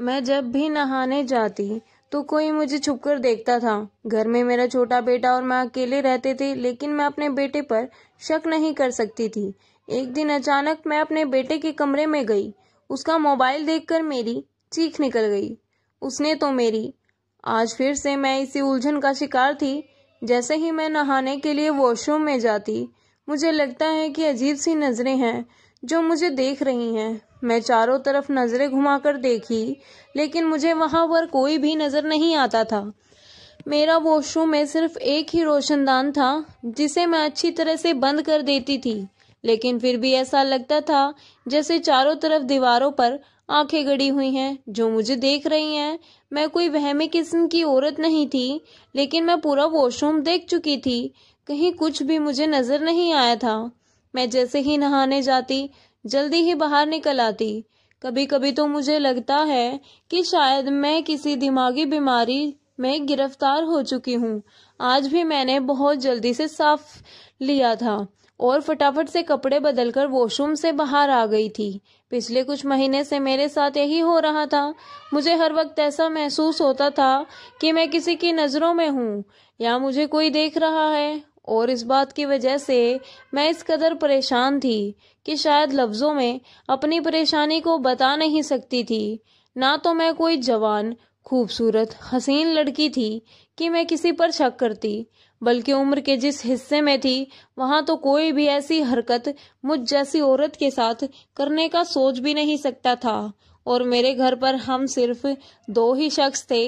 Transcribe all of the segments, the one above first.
मैं जब भी नहाने जाती तो कोई मुझे छुपकर देखता था घर में मेरा छोटा बेटा और मैं अकेले रहते थे लेकिन मैं अपने बेटे पर शक नहीं कर सकती थी एक दिन अचानक मैं अपने बेटे के कमरे में गई उसका मोबाइल देखकर मेरी चीख निकल गई उसने तो मेरी आज फिर से मैं इसी उलझन का शिकार थी जैसे ही मैं नहाने के लिए वॉशरूम में जाती मुझे लगता है कि अजीब सी नज़रें हैं जो मुझे देख रही हैं मैं चारों तरफ नज़रें घुमाकर देखी लेकिन मुझे वहाँ पर कोई भी नज़र नहीं आता था मेरा वॉशरूम में सिर्फ एक ही रोशनदान था जिसे मैं अच्छी तरह से बंद कर देती थी लेकिन फिर भी ऐसा लगता था जैसे चारों तरफ दीवारों पर आंखें गड़ी हुई हैं जो मुझे देख रही हैं मैं कोई वहमी किस्म की औरत नहीं थी लेकिन मैं पूरा वॉशरूम देख चुकी थी कहीं कुछ भी मुझे नज़र नहीं आया था मैं जैसे ही नहाने जाती जल्दी ही बाहर निकल आती कभी कभी तो मुझे लगता है कि शायद मैं किसी दिमागी बीमारी में गिरफ्तार हो चुकी हूँ आज भी मैंने बहुत जल्दी से साफ लिया था और फटाफट से कपड़े बदलकर वॉशरूम से बाहर आ गई थी पिछले कुछ महीने से मेरे साथ यही हो रहा था मुझे हर वक्त ऐसा महसूस होता था कि मैं किसी की नज़रों में हूँ या मुझे कोई देख रहा है और इस बात की वजह से मैं इस कदर परेशान थी कि शायद लफ्ज़ों में अपनी परेशानी को बता नहीं सकती थी ना तो मैं कोई जवान खूबसूरत हसीन लड़की थी कि मैं किसी पर शक करती बल्कि उम्र के जिस हिस्से में थी वहां तो कोई भी ऐसी हरकत मुझ जैसी औरत के साथ करने का सोच भी नहीं सकता था और मेरे घर पर हम सिर्फ दो ही शख्स थे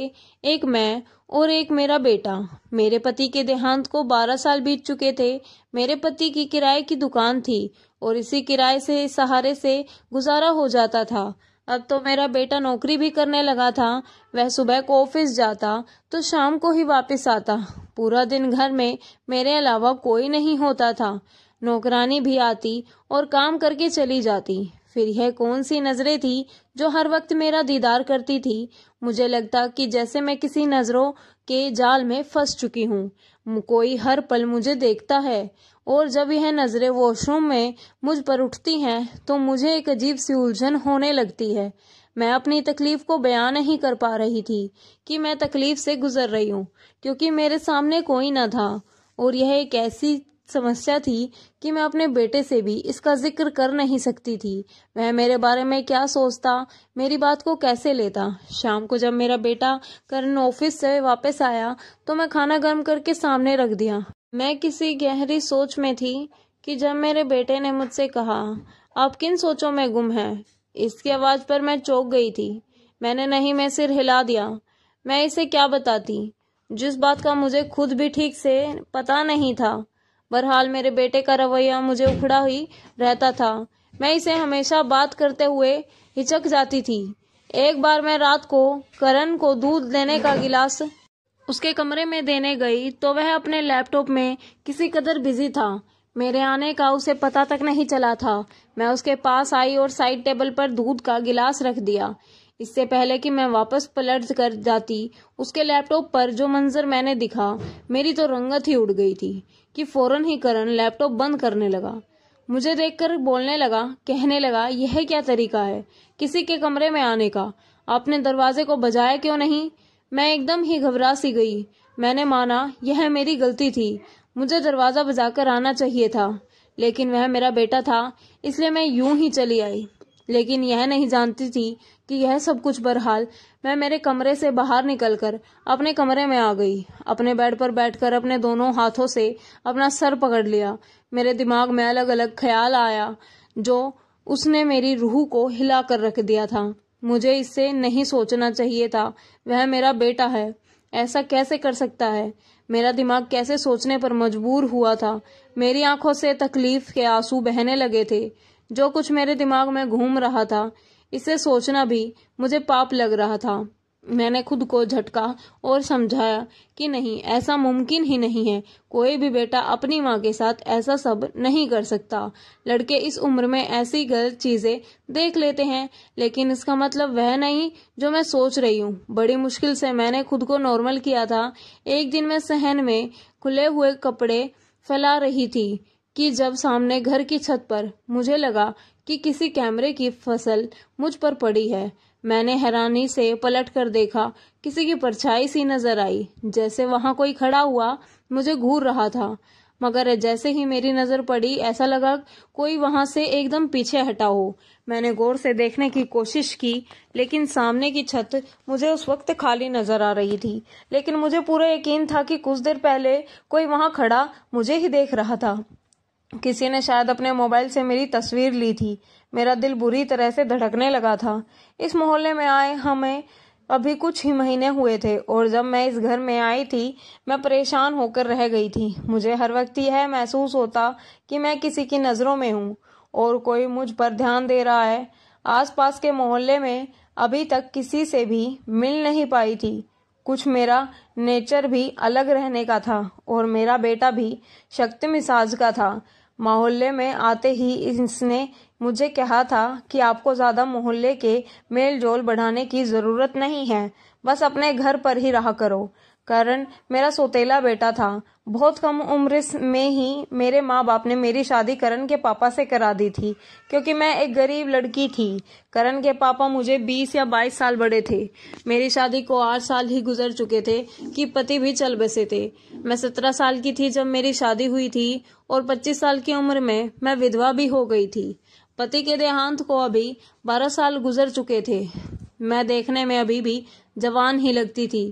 एक मैं और एक मेरा बेटा मेरे पति के देहांत को बारह साल बीत चुके थे मेरे पति की किराए की दुकान थी और इसी किराए से सहारे से गुजारा हो जाता था अब तो मेरा बेटा नौकरी भी करने लगा था वह सुबह को ऑफिस जाता तो शाम को ही वापस आता पूरा दिन घर में मेरे अलावा कोई नहीं होता था नौकरानी भी आती और काम करके चली जाती फिर यह कौन सी नज़रें थी जो हर वक्त मेरा दीदार करती थी मुझे लगता कि जैसे मैं किसी नज़रों के जाल में फंस चुकी हूँ कोई हर पल मुझे देखता है और जब यह नज़रें वॉशरूम में मुझ पर उठती हैं तो मुझे एक अजीब सी उलझन होने लगती है मैं अपनी तकलीफ को बयान नहीं कर पा रही थी कि मैं तकलीफ से गुजर रही हूँ क्योंकि मेरे सामने कोई न था और यह एक ऐसी समस्या थी कि मैं अपने बेटे से भी इसका जिक्र कर नहीं सकती थी वह मेरे बारे में क्या सोचता मेरी बात को कैसे लेता शाम को जब मेरा बेटा करण ऑफिस से वापस आया तो मैं खाना गर्म करके सामने रख दिया मैं किसी गहरी सोच में थी कि जब मेरे बेटे ने मुझसे कहा आप किन सोचों में गुम हैं इसकी आवाज़ पर मैं चौक गई थी मैंने नहीं मैं सिर हिला दिया मैं इसे क्या बताती जिस बात का मुझे खुद भी ठीक से पता नहीं था बहरहाल मेरे बेटे का रवैया मुझे उखड़ा ही रहता था मैं इसे हमेशा बात करते हुए हिचक जाती थी एक बार मैं रात को करण को दूध देने का गिलास उसके कमरे में देने गई तो वह अपने लैपटॉप में किसी कदर बिजी था मेरे आने का उसे पता तक नहीं चला था मैं उसके पास आई और साइड टेबल पर दूध का गिलास रख दिया इससे पहले कि मैं वापस पलट कर जाती उसके लैपटॉप पर जो मंजर मैंने दिखा मेरी तो रंगत ही उड़ गई थी कि फ़ौरन ही करण लैपटॉप बंद करने लगा मुझे देखकर बोलने लगा कहने लगा यह क्या तरीका है किसी के कमरे में आने का आपने दरवाजे को बजाया क्यों नहीं मैं एकदम ही घबरा सी गई मैंने माना यह मेरी गलती थी मुझे दरवाज़ा बजाकर आना चाहिए था लेकिन वह मेरा बेटा था इसलिए मैं यूं ही चली आई लेकिन यह नहीं जानती थी कि यह सब कुछ बरहाल मैं मेरे कमरे से बाहर निकलकर अपने कमरे में आ गई अपने बेड पर बैठकर अपने दोनों हाथों से अपना सर पकड़ लिया मेरे दिमाग में अलग अलग ख्याल आया जो उसने मेरी रूह को हिला कर रख दिया था मुझे इससे नहीं सोचना चाहिए था वह मेरा बेटा है ऐसा कैसे कर सकता है मेरा दिमाग कैसे सोचने पर मजबूर हुआ था मेरी आंखों से तकलीफ के आंसू बहने लगे थे जो कुछ मेरे दिमाग में घूम रहा था इसे सोचना भी मुझे पाप लग रहा था मैंने खुद को झटका और समझाया कि नहीं ऐसा मुमकिन ही नहीं है कोई भी बेटा अपनी माँ के साथ ऐसा सब नहीं कर सकता लड़के इस उम्र में ऐसी गलत चीज़ें देख लेते हैं लेकिन इसका मतलब वह नहीं जो मैं सोच रही हूँ बड़ी मुश्किल से मैंने खुद को नॉर्मल किया था एक दिन मैं सहन में खुले हुए कपड़े फैला रही थी कि जब सामने घर की छत पर मुझे लगा कि किसी कैमरे की फसल मुझ पर पड़ी है मैंने हैरानी से पलट कर देखा किसी की परछाई सी नजर आई जैसे वहां कोई खड़ा हुआ मुझे घूर रहा था मगर जैसे ही मेरी नजर पड़ी ऐसा लगा कोई वहां से एकदम पीछे हटा हो मैंने गौर से देखने की कोशिश की लेकिन सामने की छत मुझे उस वक्त खाली नजर आ रही थी लेकिन मुझे पूरा यकीन था कि कुछ देर पहले कोई वहां खड़ा मुझे ही देख रहा था किसी ने शायद अपने मोबाइल से मेरी तस्वीर ली थी मेरा दिल बुरी तरह से धड़कने लगा था इस मोहल्ले में आए हमें अभी कुछ ही महीने हुए थे और जब मैं इस घर में आई थी मैं परेशान होकर रह गई थी मुझे हर वक्त यह महसूस होता कि मैं किसी की नज़रों में हूँ और कोई मुझ पर ध्यान दे रहा है आसपास के मोहल्ले में अभी तक किसी से भी मिल नहीं पाई थी कुछ मेरा नेचर भी अलग रहने का था और मेरा बेटा भी शक्ति मिसाज का था मोहल्ले में आते ही इसने मुझे कहा था कि आपको ज़्यादा मोहल्ले के मेल जोल बढ़ाने की ज़रूरत नहीं है बस अपने घर पर ही रहा करो कारण मेरा सोतेला बेटा था बहुत कम उम्र में ही मेरे माँ बाप ने मेरी शादी करण के पापा से करा दी थी क्योंकि मैं एक गरीब लड़की थी करण के पापा मुझे 20 या 22 साल बड़े थे मेरी शादी को आठ साल ही गुजर चुके थे कि पति भी चल बसे थे मैं सत्रह साल की थी जब मेरी शादी हुई थी और पच्चीस साल की उम्र में मैं विधवा भी हो गई थी पति के देहांत को अभी बारह साल गुजर चुके थे मैं देखने में अभी भी जवान ही लगती थी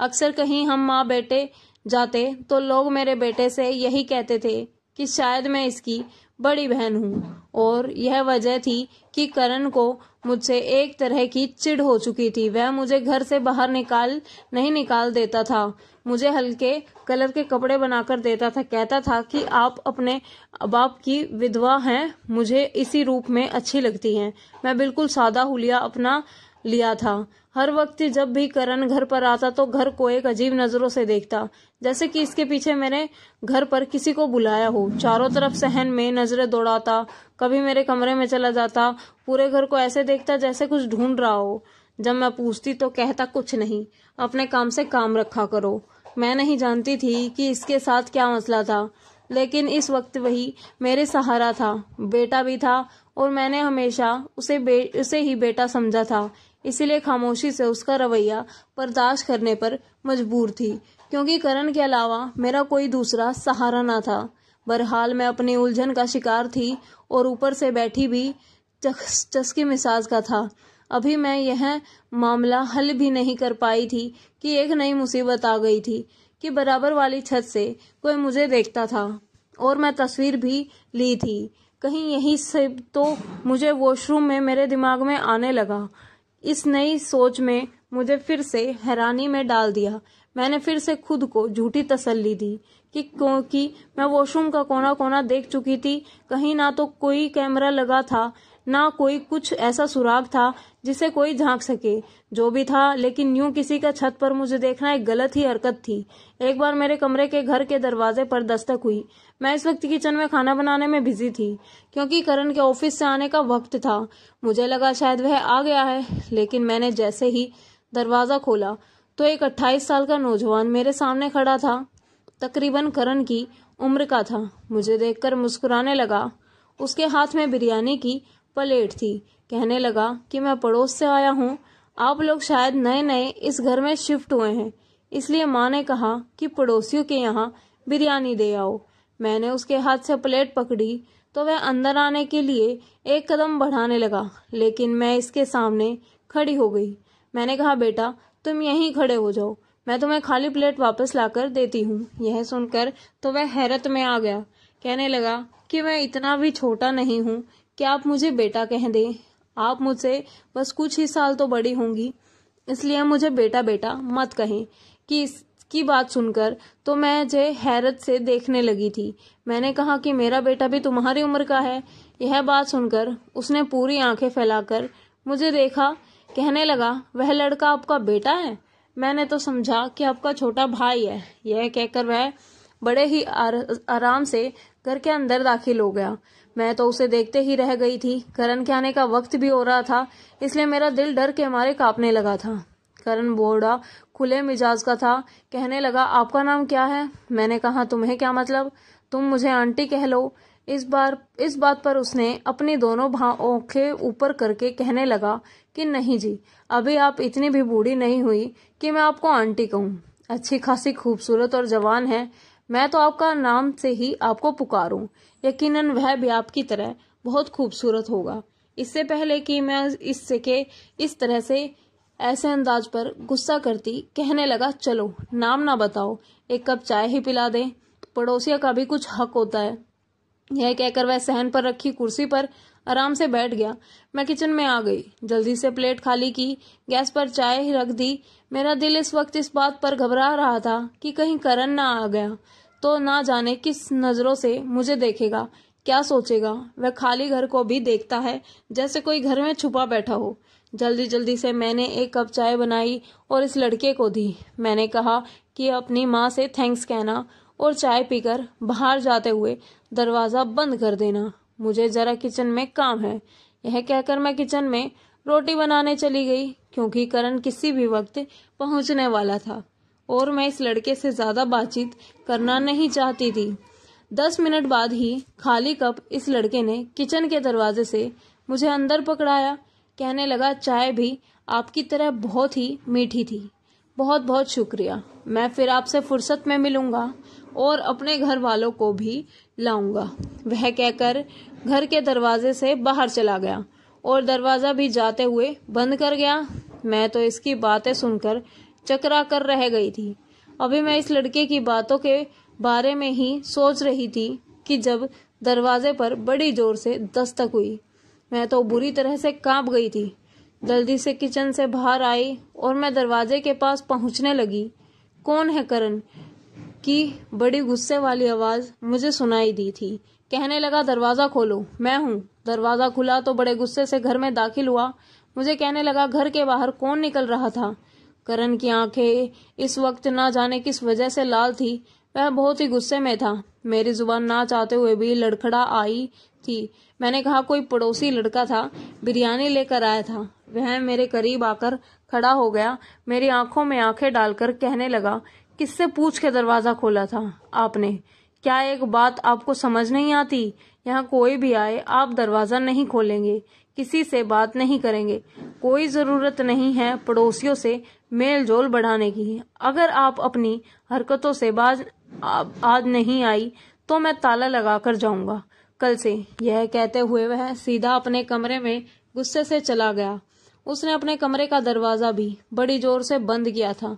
अक्सर कहीं हम माँ बेटे जाते तो लोग मेरे बेटे से यही कहते थे कि शायद मैं इसकी बड़ी बहन हूँ और यह वजह थी कि करण को मुझसे एक तरह की चिढ़ हो चुकी थी वह मुझे घर से बाहर निकाल नहीं निकाल देता था मुझे हल्के कलर के कपड़े बनाकर देता था कहता था कि आप अपने बाप की विधवा हैं मुझे इसी रूप में अच्छी लगती हैं मैं बिल्कुल सादा हुलिया अपना लिया था हर वक्त जब भी करण घर पर आता तो घर को एक अजीब नजरों से देखता जैसे कि इसके पीछे मैंने घर पर किसी को बुलाया हो चारों तरफ सहन में नजरें दौड़ाता कभी मेरे कमरे में चला जाता पूरे घर को ऐसे देखता जैसे कुछ ढूंढ रहा हो जब मैं पूछती तो कहता कुछ नहीं अपने काम से काम रखा करो मैं नहीं जानती थी कि इसके साथ क्या मसला था लेकिन इस वक्त वही मेरे सहारा था बेटा भी था और मैंने हमेशा उसे बे, उसे ही बेटा समझा था इसीलिए खामोशी से उसका रवैया बर्दाश्त करने पर मजबूर थी क्योंकि करण के अलावा मेरा कोई दूसरा सहारा ना था बहरहाल मैं अपनी उलझन का शिकार थी और ऊपर से बैठी भी चस्की मिजाज का था अभी मैं यह मामला हल भी नहीं कर पाई थी कि एक नई मुसीबत आ गई थी कि बराबर वाली छत से कोई मुझे देखता था और मैं तस्वीर भी ली थी कहीं यहीं से तो मुझे वॉशरूम में मेरे दिमाग में आने लगा इस नई सोच में मुझे फिर से हैरानी में डाल दिया मैंने फिर से खुद को झूठी तसल्ली दी कि क्योंकि मैं वॉशरूम का कोना कोना देख चुकी थी कहीं ना तो कोई कैमरा लगा था ना कोई कुछ ऐसा सुराग था जिसे कोई झांक सके जो भी था लेकिन यूं किसी का छत पर मुझे देखना एक गलत ही हरकत थी एक बार मेरे कमरे के घर के दरवाजे पर दस्तक हुई मैं इस वक्त किचन में खाना बनाने में बिजी थी क्योंकि करण के ऑफिस से आने का वक्त था मुझे लगा शायद वह आ गया है लेकिन मैंने जैसे ही दरवाजा खोला तो एक अट्ठाईस साल का नौजवान मेरे सामने खड़ा था तकरीबन करण की उम्र का था मुझे देखकर मुस्कुराने लगा उसके हाथ में बिरयानी की पलेट थी कहने लगा कि मैं पड़ोस से आया हूँ आप लोग शायद नए नए इस घर में शिफ्ट हुए हैं इसलिए माँ ने कहा कि पड़ोसियों के यहाँ बिरयानी दे आओ मैंने उसके हाथ से प्लेट पकड़ी तो वह अंदर आने के लिए एक कदम बढ़ाने लगा लेकिन मैं इसके सामने खड़ी हो गई मैंने कहा बेटा तुम यहीं खड़े हो जाओ मैं तुम्हें खाली प्लेट वापस लाकर देती हूँ यह सुनकर तो वह हैरत में आ गया कहने लगा कि मैं इतना भी छोटा नहीं हूँ क्या आप मुझे बेटा कह दें आप मुझसे बस कुछ ही साल तो बड़ी होंगी इसलिए मुझे बेटा बेटा मत कहें कि इसकी बात सुनकर तो मैं जय हैरत से देखने लगी थी मैंने कहा कि मेरा बेटा भी तुम्हारी उम्र का है यह बात सुनकर उसने पूरी आंखें फैलाकर मुझे देखा कहने लगा वह लड़का आपका बेटा है मैंने तो समझा कि आपका छोटा भाई है यह कहकर वह बड़े ही आराम से घर के अंदर दाखिल हो गया मैं तो उसे देखते ही रह गई थी करण के आने का वक्त भी हो रहा था इसलिए मेरा दिल डर के मारे कांपने लगा था करण बोहड़ा खुले मिजाज का था कहने लगा आपका नाम क्या है मैंने कहा तुम्हें क्या मतलब तुम मुझे आंटी कह लो इस बार इस बात पर उसने अपनी दोनों के ऊपर करके कहने लगा कि नहीं जी अभी आप इतनी भी बूढ़ी नहीं हुई कि मैं आपको आंटी कहूँ अच्छी खासी खूबसूरत और जवान है मैं तो आपका नाम से ही आपको पुकारूं यकीनन वह भी आपकी तरह बहुत खूबसूरत होगा इससे पहले कि मैं इससे के इस तरह से ऐसे अंदाज पर गुस्सा करती कहने लगा चलो नाम ना बताओ एक कप चाय ही पिला दें पड़ोसिया का भी कुछ हक होता है यह कहकर वह सहन पर रखी कुर्सी पर आराम से बैठ गया मैं किचन में आ गई जल्दी से प्लेट खाली की गैस पर चाय रख दी मेरा दिल इस वक्त इस बात पर घबरा रहा था कि कहीं करण ना आ गया तो ना जाने किस नज़रों से मुझे देखेगा क्या सोचेगा वह खाली घर को भी देखता है जैसे कोई घर में छुपा बैठा हो जल्दी जल्दी से मैंने एक कप चाय बनाई और इस लड़के को दी मैंने कहा कि अपनी माँ से थैंक्स कहना और चाय पीकर बाहर जाते हुए दरवाज़ा बंद कर देना मुझे जरा किचन में काम है यह कहकर मैं किचन में रोटी बनाने चली गई क्योंकि करण किसी भी वक्त पहुंचने वाला था और मैं इस लड़के से ज़्यादा बातचीत करना नहीं चाहती थी दस मिनट बाद ही खाली कप इस लड़के ने किचन के दरवाजे से मुझे अंदर पकड़ाया कहने लगा चाय भी आपकी तरह बहुत ही मीठी थी बहुत बहुत शुक्रिया मैं फिर आपसे फुर्सत में मिलूंगा और अपने घर वालों को भी लाऊंगा वह कहकर घर के दरवाजे से बाहर चला गया और दरवाज़ा भी जाते हुए बंद कर गया मैं तो इसकी बातें सुनकर चकरा कर रह गई थी अभी मैं इस लड़के की बातों के बारे में ही सोच रही थी कि जब दरवाजे पर बड़ी जोर से दस्तक हुई मैं तो बुरी तरह से कांप गई थी जल्दी से किचन से बाहर आई और मैं दरवाजे के पास पहुंचने लगी कौन है करण की बड़ी गुस्से वाली आवाज़ मुझे सुनाई दी थी कहने लगा दरवाज़ा खोलो मैं हूँ दरवाज़ा खुला तो बड़े गुस्से से घर में दाखिल हुआ मुझे कहने लगा घर के बाहर कौन निकल रहा था करण की आंखें इस वक्त ना जाने किस वजह से लाल थी वह बहुत ही गुस्से में था मेरी जुबान ना चाहते हुए भी लड़खड़ा आई थी मैंने कहा कोई पड़ोसी लड़का था बिरयानी लेकर आया था वह मेरे करीब आकर खड़ा हो गया मेरी आंखों में आंखें डालकर कहने लगा किससे पूछ के दरवाज़ा खोला था आपने क्या एक बात आपको समझ नहीं आती यहाँ कोई भी आए आप दरवाज़ा नहीं खोलेंगे किसी से बात नहीं करेंगे कोई ज़रूरत नहीं है पड़ोसियों से मेल जोल बढ़ाने की अगर आप अपनी हरकतों से बाज आज नहीं आई तो मैं ताला लगा कर जाऊंगा कल से यह कहते हुए वह सीधा अपने कमरे में गुस्से से चला गया उसने अपने कमरे का दरवाज़ा भी बड़ी जोर से बंद किया था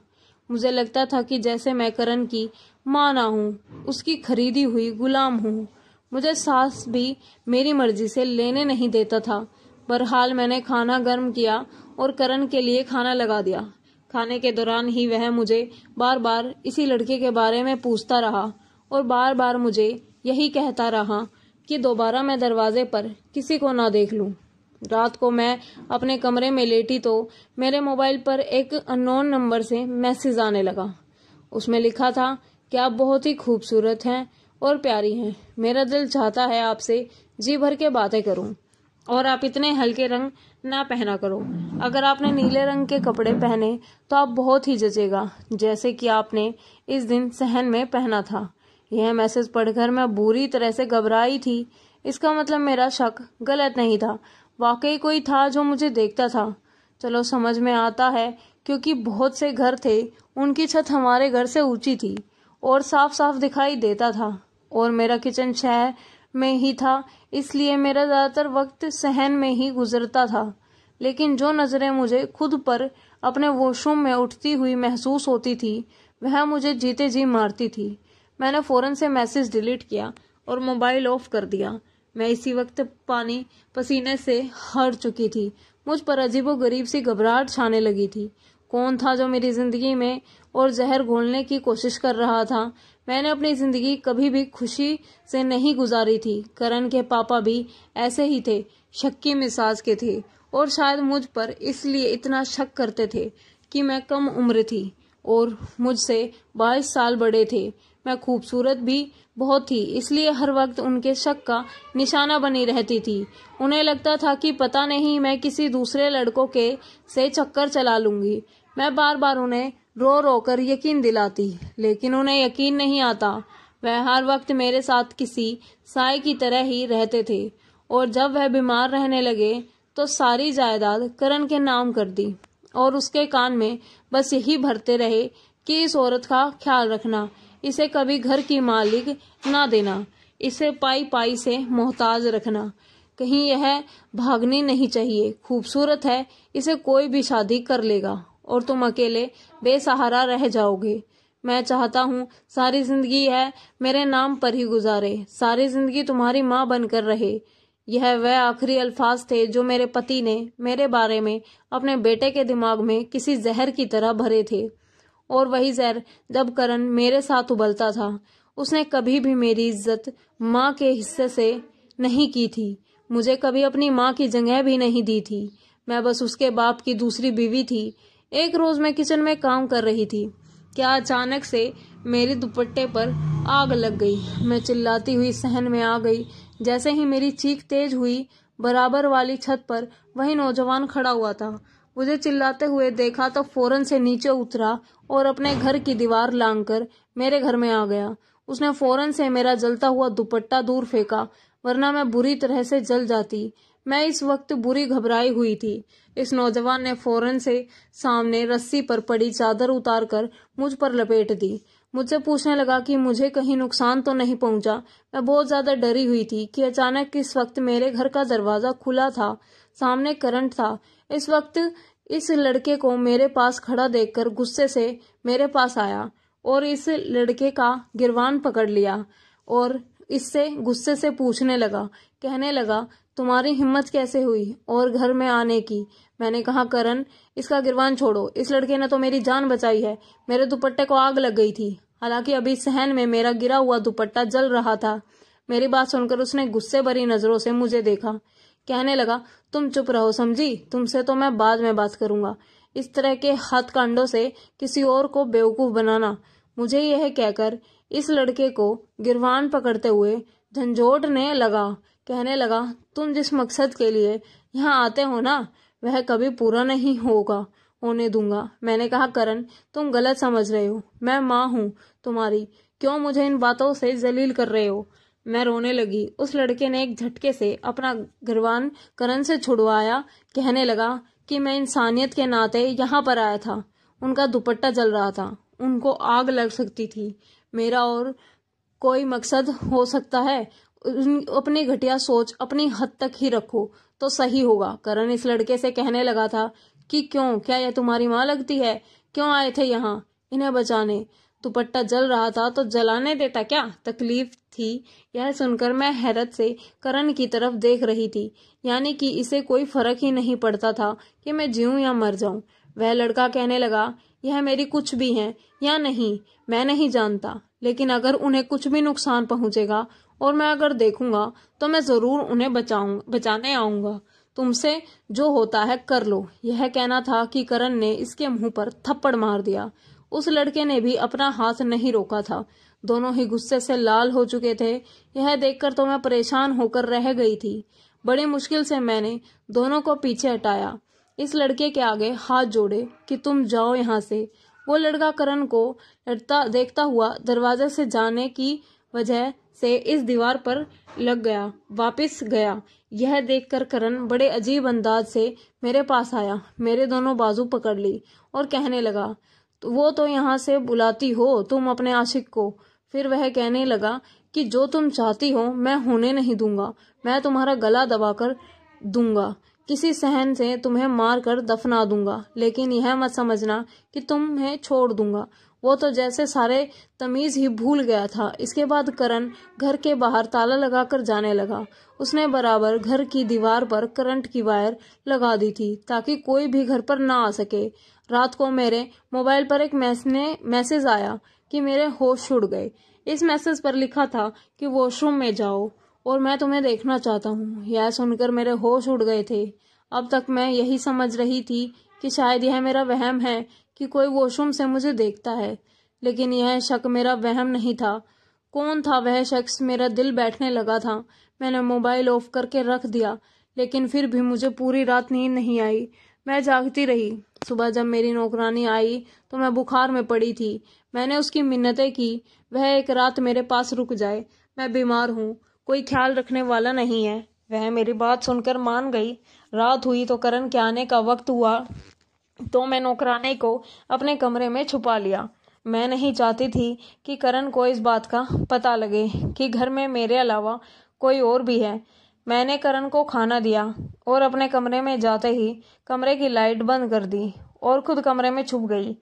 मुझे लगता था कि जैसे मैं करण की माँ ना हूँ उसकी खरीदी हुई गुलाम हूँ मुझे सास भी मेरी मर्जी से लेने नहीं देता था बहरहाल मैंने खाना गर्म किया और करण के लिए खाना लगा दिया खाने के दौरान ही वह मुझे बार बार इसी लड़के के बारे में पूछता रहा और बार बार मुझे यही कहता रहा कि दोबारा मैं दरवाजे पर किसी को ना देख लूँ रात को मैं अपने कमरे में लेटी तो मेरे मोबाइल पर एक अननोन नंबर से मैसेज आने लगा उसमें लिखा था कि आप बहुत ही खूबसूरत हैं और प्यारी हैं मेरा दिल चाहता है आपसे जी भर के बातें करूं और आप इतने हल्के रंग ना पहना करो अगर आपने नीले रंग के कपड़े पहने तो आप बहुत ही जचेगा जैसे कि आपने इस दिन सहन में पहना था यह मैसेज पढ़कर मैं बुरी तरह से घबराई थी इसका मतलब मेरा शक गलत नहीं था वाकई कोई था जो मुझे देखता था चलो समझ में आता है क्योंकि बहुत से घर थे उनकी छत हमारे घर से ऊंची थी और साफ साफ दिखाई देता था और मेरा किचन शहर में ही था इसलिए मेरा ज़्यादातर वक्त सहन में ही गुजरता था लेकिन जो नज़रें मुझे खुद पर अपने वॉशरूम में उठती हुई महसूस होती थी वह मुझे जीते जी मारती थी मैंने फ़ौरन से मैसेज डिलीट किया और मोबाइल ऑफ कर दिया मैं इसी वक्त पानी पसीने से हर चुकी थी मुझ पर अजीबो गरीब सी घबराहट छाने लगी थी कौन था जो मेरी जिंदगी में और जहर घोलने की कोशिश कर रहा था मैंने अपनी जिंदगी कभी भी खुशी से नहीं गुजारी थी करण के पापा भी ऐसे ही थे शक्की मिजाज के थे और शायद मुझ पर इसलिए इतना शक करते थे कि मैं कम उम्र थी और मुझसे बाईस साल बड़े थे मैं खूबसूरत भी बहुत थी इसलिए हर वक्त उनके शक का निशाना बनी रहती थी उन्हें लगता था कि पता नहीं मैं किसी दूसरे लड़कों के से चक्कर चला लूंगी मैं बार बार उन्हें रो रो कर यकीन दिलाती लेकिन उन्हें यकीन नहीं आता वह हर वक्त मेरे साथ किसी साय की तरह ही रहते थे और जब वह बीमार रहने लगे तो सारी जायदाद करण के नाम कर दी और उसके कान में बस यही भरते रहे कि इस औरत का ख्याल रखना इसे कभी घर की मालिक ना देना इसे पाई पाई से मोहताज रखना कहीं यह भागनी नहीं चाहिए खूबसूरत है इसे कोई भी शादी कर लेगा और तुम अकेले बेसहारा रह जाओगे मैं चाहता हूँ सारी जिंदगी यह मेरे नाम पर ही गुजारे सारी जिंदगी तुम्हारी माँ बनकर रहे यह वह आखिरी अल्फाज थे जो मेरे पति ने मेरे बारे में अपने बेटे के दिमाग में किसी जहर की तरह भरे थे और वही जहर जब करण मेरे साथ उबलता था उसने कभी भी मेरी इज्जत माँ के हिस्से से नहीं की थी मुझे कभी अपनी माँ की जगह भी नहीं दी थी मैं बस उसके बाप की दूसरी बीवी थी एक रोज मैं किचन में काम कर रही थी क्या अचानक से मेरे दुपट्टे पर आग लग गई मैं चिल्लाती हुई सहन में आ गई जैसे ही मेरी चीख तेज हुई बराबर वाली छत पर वही नौजवान खड़ा हुआ था मुझे चिल्लाते हुए देखा तो फौरन से नीचे उतरा और अपने घर की दीवार कर मेरे घर में आ गया उसने फौरन से मेरा जलता हुआ दुपट्टा दूर फेंका वरना मैं बुरी तरह से जल जाती मैं इस वक्त बुरी घबराई हुई थी इस नौजवान ने फौरन से सामने रस्सी पर पड़ी चादर उतारकर मुझ पर लपेट दी मुझसे पूछने लगा कि मुझे कहीं नुकसान तो नहीं पहुंचा मैं बहुत ज़्यादा डरी हुई थी कि अचानक इस वक्त मेरे घर का दरवाज़ा खुला था सामने करंट था इस वक्त इस लड़के को मेरे पास खड़ा देखकर गुस्से से मेरे पास आया और इस लड़के का गिरवान पकड़ लिया और इससे गुस्से से पूछने लगा कहने लगा तुम्हारी हिम्मत कैसे हुई और घर में आने की मैंने कहा करण इसका गिरवान छोड़ो इस लड़के ने तो मेरी जान बचाई है मेरे दुपट्टे को आग लग गई थी हालांकि अभी सहन में मेरा गिरा हुआ दुपट्टा जल रहा था मेरी बात सुनकर उसने गुस्से भरी नजरों से मुझे देखा कहने लगा तुम चुप रहो समझी तुमसे तो मैं बाद में बात करूंगा इस तरह के हथकांडों से किसी और को बेवकूफ बनाना मुझे यह कहकर इस लड़के को गिरवान पकड़ते हुए झंझोटने लगा कहने लगा तुम जिस मकसद के लिए यहाँ आते हो ना वह कभी पूरा नहीं होगा होने दूंगा मैंने कहा करण तुम गलत समझ रहे हो मैं माँ हूँ तुम्हारी क्यों मुझे इन बातों से जलील कर रहे हो मैं रोने लगी उस लड़के ने एक झटके से अपना गिरवान करण से छुड़वाया कहने लगा कि मैं इंसानियत के नाते यहाँ पर आया था उनका दुपट्टा जल रहा था उनको आग लग सकती थी मेरा और कोई मकसद हो सकता है अपनी घटिया सोच अपनी हद तक ही रखो तो सही होगा करण इस लड़के से कहने लगा था कि क्यों क्या यह तुम्हारी माँ लगती है क्यों आए थे यहाँ इन्हें बचाने दुपट्टा जल रहा था तो जलाने देता क्या तकलीफ थी यह सुनकर मैं हैरत से करण की तरफ देख रही थी यानी कि इसे कोई फर्क ही नहीं पड़ता था कि मैं जीऊँ या मर जाऊं वह लड़का कहने लगा यह मेरी कुछ भी है या नहीं मैं नहीं जानता लेकिन अगर उन्हें कुछ भी नुकसान पहुंचेगा और मैं अगर देखूंगा तो मैं ज़रूर उन्हें बचाऊ बचाने आऊंगा तुमसे जो होता है कर लो यह कहना था कि करण ने इसके मुंह पर थप्पड़ मार दिया उस लड़के ने भी अपना हाथ नहीं रोका था दोनों ही गुस्से से लाल हो चुके थे यह देखकर तो मैं परेशान होकर रह गई थी बड़े मुश्किल से मैंने दोनों को पीछे हटाया इस लड़के के आगे हाथ जोड़े कि तुम जाओ यहाँ से वो लड़का करण को लड़ता देखता हुआ दरवाजे से जाने की वजह से इस दीवार पर लग गया वापस गया यह देखकर करण बड़े अजीब अंदाज से मेरे पास आया मेरे दोनों बाजू पकड़ ली और कहने लगा तो वो तो यहाँ से बुलाती हो तुम अपने आशिक को फिर वह कहने लगा कि जो तुम चाहती हो मैं होने नहीं दूंगा मैं तुम्हारा गला दबाकर दूंगा किसी सहन से तुम्हें मार कर दफना दूंगा लेकिन यह मत समझना कि तुम्हें छोड़ दूंगा वो तो जैसे सारे तमीज़ ही भूल गया था इसके बाद करण घर के बाहर ताला लगाकर जाने लगा उसने बराबर घर की दीवार पर करंट की वायर लगा दी थी ताकि कोई भी घर पर ना आ सके रात को मेरे मोबाइल पर एक मैसेज आया कि मेरे होश छुड़ गए इस मैसेज पर लिखा था कि वॉशरूम में जाओ और मैं तुम्हें देखना चाहता हूँ यह सुनकर मेरे होश उड़ गए थे अब तक मैं यही समझ रही थी कि शायद यह मेरा वहम है कि कोई वॉशरूम से मुझे देखता है लेकिन यह शक मेरा वहम नहीं था कौन था वह शख्स मेरा दिल बैठने लगा था मैंने मोबाइल ऑफ करके रख दिया लेकिन फिर भी मुझे पूरी रात नींद नहीं आई मैं जागती रही सुबह जब मेरी नौकरानी आई तो मैं बुखार में पड़ी थी मैंने उसकी मिन्नतें की वह एक रात मेरे पास रुक जाए मैं बीमार हूँ कोई ख्याल रखने वाला नहीं है वह मेरी बात सुनकर मान गई रात हुई तो करण के आने का वक्त हुआ तो मैं नौकरानी को अपने कमरे में छुपा लिया मैं नहीं चाहती थी कि करण को इस बात का पता लगे कि घर में मेरे अलावा कोई और भी है मैंने करण को खाना दिया और अपने कमरे में जाते ही कमरे की लाइट बंद कर दी और खुद कमरे में छुप गई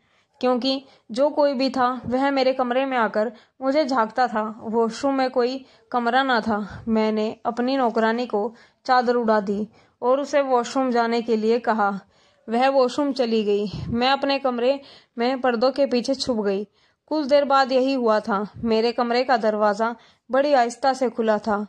क्योंकि जो कोई भी था वह मेरे कमरे में आकर मुझे झांकता था वॉशरूम में कोई कमरा ना था मैंने अपनी नौकरानी को चादर उड़ा दी और उसे वॉशरूम जाने के लिए कहा वह वॉशरूम चली गई मैं अपने कमरे में पर्दों के पीछे छुप गई कुछ देर बाद यही हुआ था मेरे कमरे का दरवाज़ा बड़ी आहिस्ता से खुला था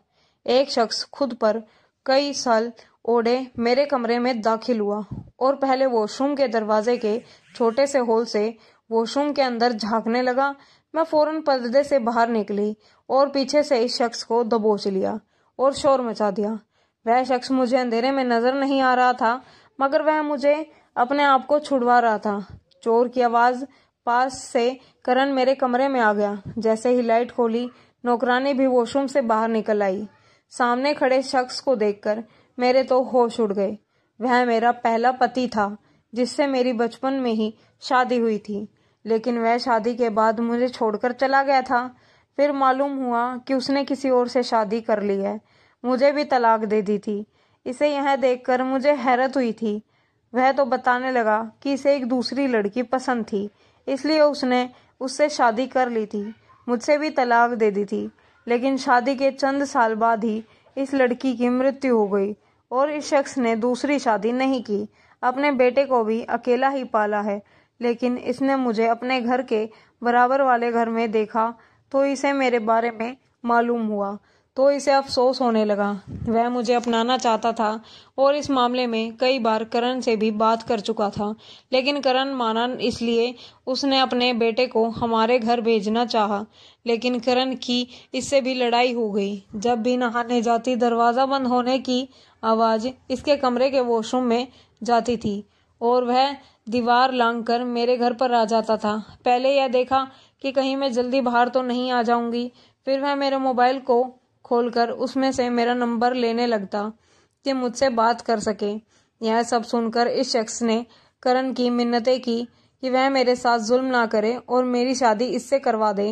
एक शख्स खुद पर कई साल ओढ़े मेरे कमरे में दाखिल हुआ और पहले वॉशरूम के दरवाजे के छोटे से होल से वॉशरूम के अंदर झांकने लगा मैं फौरन पर्दे से बाहर निकली और पीछे से इस शख्स को दबोच लिया और शोर मचा दिया वह शख्स मुझे अंधेरे में नजर नहीं आ रहा था मगर वह मुझे अपने आप को छुड़वा रहा था चोर की आवाज पास से करण मेरे कमरे में आ गया जैसे ही लाइट खोली नौकरानी भी वॉशरूम से बाहर निकल आई सामने खड़े शख्स को देखकर मेरे तो होश उड़ गए वह मेरा पहला पति था जिससे मेरी बचपन में ही शादी हुई थी लेकिन वह शादी के बाद मुझे छोड़कर चला गया था फिर मालूम हुआ कि उसने किसी और से शादी कर ली है मुझे भी तलाक दे दी थी इसे यह देखकर मुझे हैरत हुई थी वह तो बताने लगा कि इसे एक दूसरी लड़की पसंद थी इसलिए उसने उससे शादी कर ली थी मुझसे भी तलाक दे दी थी लेकिन शादी के चंद साल बाद ही इस लड़की की मृत्यु हो गई और इस शख्स ने दूसरी शादी नहीं की अपने बेटे को भी अकेला ही पाला है लेकिन इसने मुझे अपने घर के बराबर वाले घर में देखा तो इसे मेरे बारे में मालूम हुआ तो इसे अफसोस होने लगा वह मुझे अपनाना चाहता था और इस मामले में कई बार करण से भी बात कर चुका था लेकिन करण माना इसलिए उसने अपने बेटे को हमारे घर भेजना चाहा लेकिन करण की इससे भी लड़ाई हो गई जब भी नहाने जाती दरवाज़ा बंद होने की आवाज़ इसके कमरे के वॉशरूम में जाती थी और वह दीवार लांग कर मेरे घर पर आ जाता था पहले यह देखा कि कहीं मैं जल्दी बाहर तो नहीं आ जाऊंगी फिर वह मेरे मोबाइल को खोलकर उसमें से मेरा नंबर लेने लगता कि मुझसे बात कर सके यह सब सुनकर इस शख्स ने करण की मिन्नतें की कि वह मेरे साथ जुल्म ना करे और मेरी शादी इससे करवा दे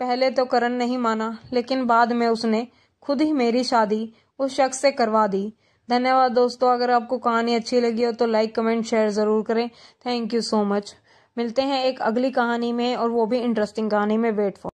पहले तो करण नहीं माना लेकिन बाद में उसने खुद ही मेरी शादी उस शख्स से करवा दी धन्यवाद दोस्तों अगर आपको कहानी अच्छी लगी हो तो लाइक कमेंट शेयर ज़रूर करें थैंक यू सो मच मिलते हैं एक अगली कहानी में और वो भी इंटरेस्टिंग कहानी में वेट फॉर